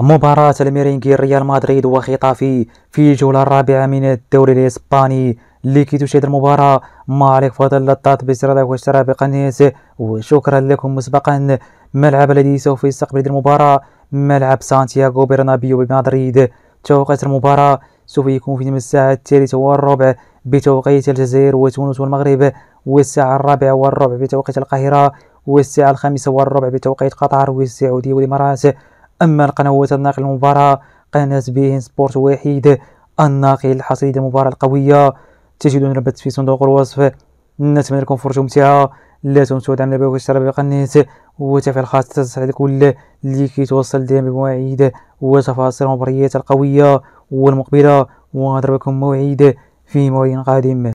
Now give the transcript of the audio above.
مباراة الميرينغي ريال مدريد وخطافي في الجولة الرابعة من الدوري الإسباني اللي تشاهد المباراة ما عليك فضل لطات باسترداد واشتراك بقناص وشكرا لكم مسبقا ملعب الذي سوف يستقبل المباراة ملعب سانتياغو برنابيو بمدريد توقيت المباراة سوف يكون في الساعة الثالثة والربع بتوقيت الجزائر وتونس والمغرب والساعة الرابعة والربع بتوقيت القاهرة والساعة الخامسة والربع بتوقيت قطر والسعودية والإمارات أما القنوات الناقل المباراة قناة بين سبورت وحيد الناقل الحصري المباراة القوية تجدون ربط في صندوق الوصف نتمنى لكم فرجة ممتعة لا تنسوا دعم اللايك والاشتراك بالقناة خاصة خاص على الكل لكي توصل دائما بمواعيد وتفاصيل المباريات القوية والمقبلة ونضربكم موعد في موعد قادم